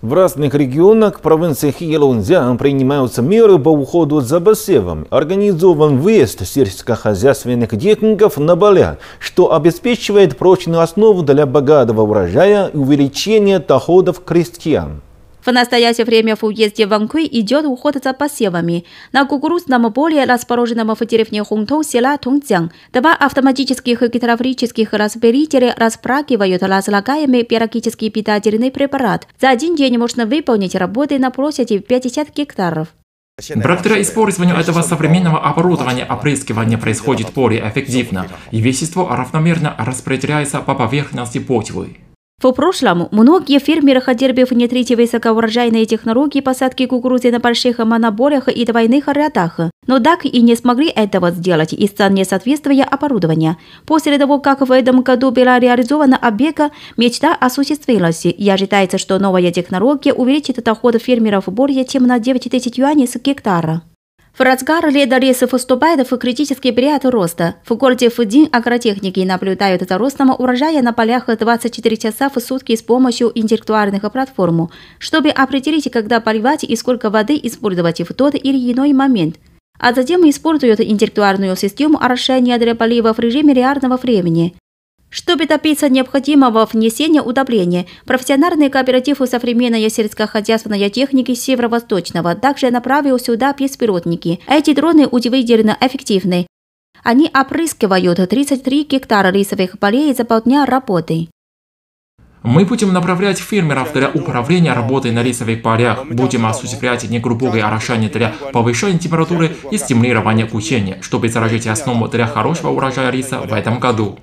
В разных регионах провинции Хилунзян принимаются меры по уходу за посевом. Организован выезд сельскохозяйственных техников на поля, что обеспечивает прочную основу для богатого урожая и увеличения доходов крестьян. В настоящее время в уезде Ванкуй идет уход за посевами. На кукурузном поле, расположенном в деревне Хунтоу села Тунцян. два автоматических гидравлических распылителя распрагивают разлагаемый биологический питательный препарат. За один день можно выполнить работы на площади 50 гектаров. Благодаря использованию этого современного оборудования опрыскивание происходит более эффективно, и вещество равномерно распределяется по поверхности почвы. В прошлом многие фермеры, хотели бы внедрить высокоурожайные технологии посадки кукурузы на больших моноборях и двойных рядах, но так и не смогли этого сделать из-за несоответствия оборудования. После того, как в этом году была реализована обега, мечта осуществилась и ожидается, что новая технология увеличит доход фермеров более чем на 9 тысяч юаней с гектара. В разгар ледорезов выступает в критический период роста. В городе Фудин агротехники наблюдают за ростом урожая на полях 24 часа в сутки с помощью интеллектуальных платформ, чтобы определить, когда поливать и сколько воды использовать в тот или иной момент. А затем используют интеллектуальную систему орошения для полива в режиме реального времени. Чтобы добиться необходимого внесения удобрения, профессиональный кооператив современной сельскохозяйственной техники Северо-Восточного также направил сюда беспилотники. Эти дроны удивительно эффективны. Они опрыскивают 33 гектара рисовых полей за полдня работы. Мы будем направлять фермеров для управления работой на рисовых полях, будем осуществлять негрубое орошение для повышения температуры и стимулирования кучения, чтобы заложить основу для хорошего урожая риса в этом году.